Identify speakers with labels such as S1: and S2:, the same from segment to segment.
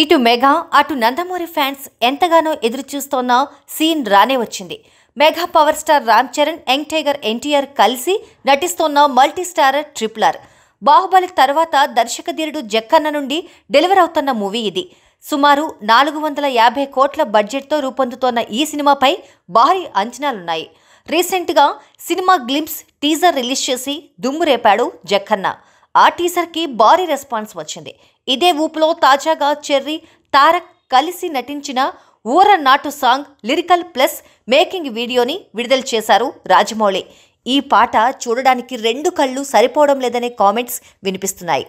S1: ఇటు మెగా అటు నందమూరి ఫ్యాన్స్ ఎంతగానో చూస్తోన్న సీన్ రానే వచ్చింది mega power star Ram Charan young tiger NTR కలిసి నటిస్తోన్న మల్టీ స్టారర్ ట్రిప్లర్ బాహుబలి తర్వాత దర్శకధీరుడు జక్కన్న నుండి డెలివర్ అవుతున్న మూవీ ఇది సుమారు నాలుగు వందల యాభై కోట్ల బడ్జెట్తో రూపొందుతోన్న ఈ సినిమాపై భారీ అంచనాలున్నాయి రీసెంట్గా సినిమా గ్లింప్స్ టీజర్ రిలీజ్ చేసి దుమ్ము రేపాడు జక్కన్న ఆ టీజర్కి భారీ రెస్పాన్స్ వచ్చింది ఇదే ఊపులో తాజాగా చెర్రీ తారక్ కలిసి నటించిన ఊర నాటు సాంగ్ లిరికల్ ప్లస్ మేకింగ్ వీడియోని విడుదల చేశారు రాజమౌళి ఈ పాట చూడడానికి రెండు కళ్ళు సరిపోవడం లేదనే కామెంట్స్ వినిపిస్తున్నాయి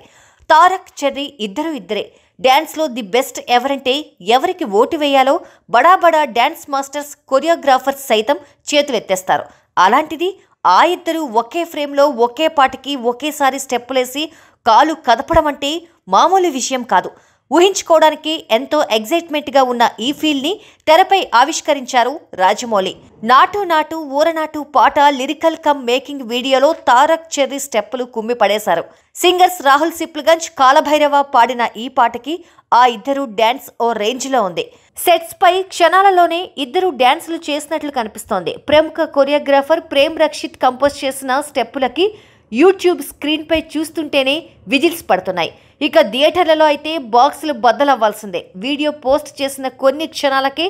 S1: తారక్ చెర్రీ ఇద్దరు ఇద్దరే డ్యాన్స్లో ది బెస్ట్ ఎవరంటే ఎవరికి ఓటు వేయాలో బడా బడా డ్యాన్స్ మాస్టర్స్ కొరియోగ్రాఫర్స్ సైతం చేతులెత్తేస్తారు అలాంటిది ఆ ఇద్దరు ఒకే ఫ్రేమ్లో ఒకే పాటికి ఒకేసారి స్టెప్పులేసి కాలు కదపడం అంటే మామూలు విషయం కాదు ఊహించుకోవడానికి ఎంతో ఎగ్జైట్మెంట్గా ఉన్న ఈ ఫీల్ని తెరపై ఆవిష్కరించారు రాజమౌళి నాటు నాటు ఊరనాటు పాట లిరికల్ కమ్ మేకింగ్ వీడియోలో తారక్ చెర్రీ స్టెప్పులు కుమ్మి పడేశారు సింగర్స్ రాహుల్ సిప్లుగంజ్ కాలభైరవ పాడిన ఈ పాటకి ఆ ఇద్దరు డ్యాన్స్ ఓ రేంజ్లో ఉంది సెట్స్ పై క్షణాలలోనే ఇద్దరు డ్యాన్సులు చేసినట్లు కనిపిస్తోంది ప్రముఖ కొరియోగ్రాఫర్ ప్రేమ్ రక్షిత్ కంపోజ్ చేసిన స్టెప్పులకి యూట్యూబ్ స్క్రీన్పై చూస్తుంటేనే విజిల్స్ పడుతున్నాయి ఇక థియేటర్లలో అయితే బాక్సులు బద్దలవ్వాల్సిందే వీడియో పోస్ట్ చేసిన కొన్ని క్షణాలకే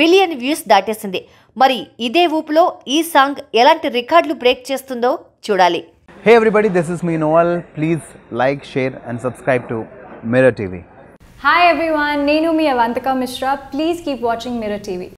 S1: మిలియన్ వ్యూస్ దాటేసింది మరి ఇదే ఊపులో ఈ సాంగ్ ఎలాంటి రికార్డులు బ్రేక్ చేస్తుందో చూడాలి hey everybody this is me నోవల్ please like share and subscribe to Mirror TV hi everyone నేను మీ Avantika Mishra please keep watching Mirror TV